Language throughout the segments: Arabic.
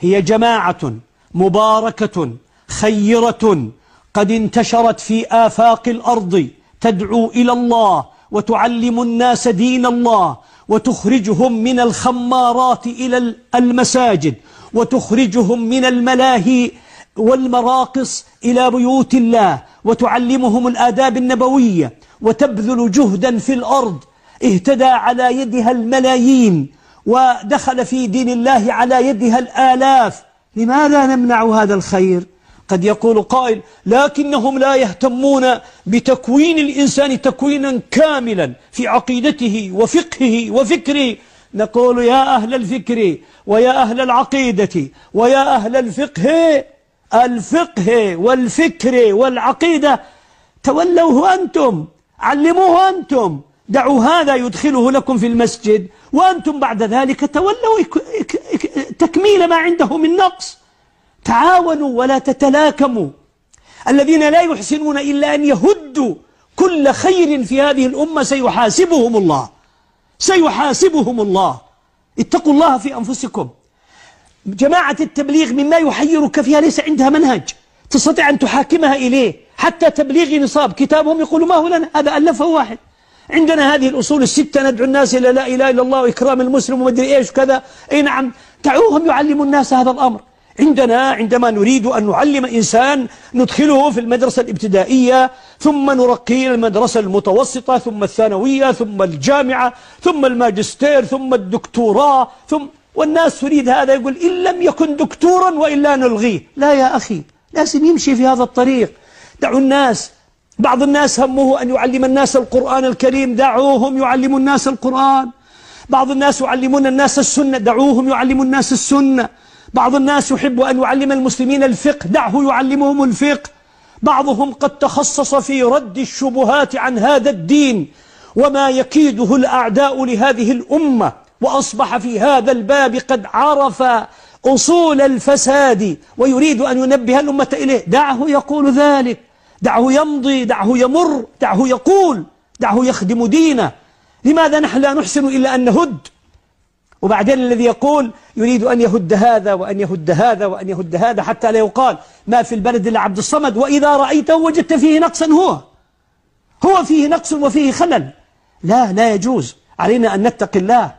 هي جماعة مباركة خيرة قد انتشرت في آفاق الأرض تدعو إلى الله وتعلم الناس دين الله وتخرجهم من الخمارات إلى المساجد وتخرجهم من الملاهي والمراقص إلى بيوت الله وتعلمهم الآداب النبوية وتبذل جهدا في الأرض اهتدى على يدها الملايين ودخل في دين الله على يدها الآلاف لماذا نمنع هذا الخير؟ قد يقول قائل لكنهم لا يهتمون بتكوين الإنسان تكوينا كاملا في عقيدته وفقهه وفكره نقول يا أهل الفكر ويا أهل العقيدة ويا أهل الفقه الفقه والفكر والعقيدة تولوه أنتم علموه أنتم دعوا هذا يدخله لكم في المسجد وأنتم بعد ذلك تولوا تكميل ما عنده من نقص تعاونوا ولا تتلاكموا الذين لا يحسنون إلا أن يهدوا كل خير في هذه الأمة سيحاسبهم الله سيحاسبهم الله اتقوا الله في أنفسكم جماعة التبليغ مما يحيرك فيها ليس عندها منهج تستطيع أن تحاكمها إليه حتى تبليغ نصاب كتابهم يقول ما هو لنا هذا ألفه واحد عندنا هذه الأصول الستة ندعو الناس إلى لا إله إلا الله وإكرام المسلم ومدري إيش وكذا أي نعم دعوهم يعلموا الناس هذا الأمر عندنا عندما نريد أن نعلم إنسان ندخله في المدرسة الابتدائية ثم نرقيه المدرسة المتوسطة ثم الثانوية ثم الجامعة ثم الماجستير ثم الدكتوراه ثم والناس تريد هذا يقول إن لم يكن دكتورا وإلا نلغيه لا يا أخي لازم يمشي في هذا الطريق دعوا الناس بعض الناس همه أن يعلم الناس القرآن الكريم دعوهم يعلموا الناس القرآن بعض الناس يعلمون الناس السنة دعوهم يعلموا الناس السنة بعض الناس يحب أن يعلم المسلمين الفقه دعه يعلمهم الفقه بعضهم قد تخصص في رد الشبهات عن هذا الدين وما يكيده الأعداء لهذه الأمة وأصبح في هذا الباب قد عرف أصول الفساد ويريد أن ينبه الأمة إليه دعه يقول ذلك دعه يمضي دعه يمر دعه يقول دعه يخدم دينه لماذا نحن لا نحسن إلا أن نهد وبعدين الذي يقول يريد أن يهد هذا وأن يهد هذا وأن يهد هذا حتى لا يقال ما في البلد إلا عبد الصمد وإذا رأيته وجدت فيه نقصا هو هو فيه نقص وفيه خلل لا لا يجوز علينا أن نتقي الله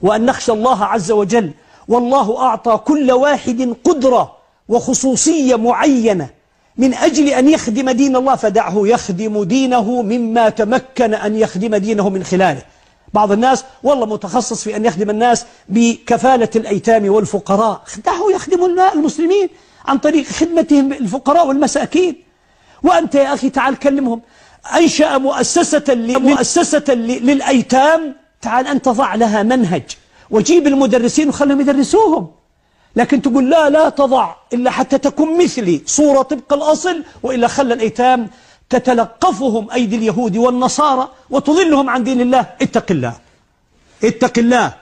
وأن نخشى الله عز وجل والله أعطى كل واحد قدرة وخصوصية معينة من أجل أن يخدم دين الله فدعه يخدم دينه مما تمكن أن يخدم دينه من خلاله بعض الناس والله متخصص في أن يخدم الناس بكفالة الأيتام والفقراء دعه يخدم المسلمين عن طريق خدمتهم الفقراء والمساكين وأنت يا أخي تعال كلمهم أنشأ مؤسسة, مؤسسة للأيتام تعال أنت ضع لها منهج وجيب المدرسين وخلهم يدرسوهم لكن تقول لا لا تضع إلا حتى تكون مثلي صورة طبق الأصل وإلا خلى الأيتام تتلقفهم أيدي اليهود والنصارى وتضلهم عن دين الله اتق الله اتق الله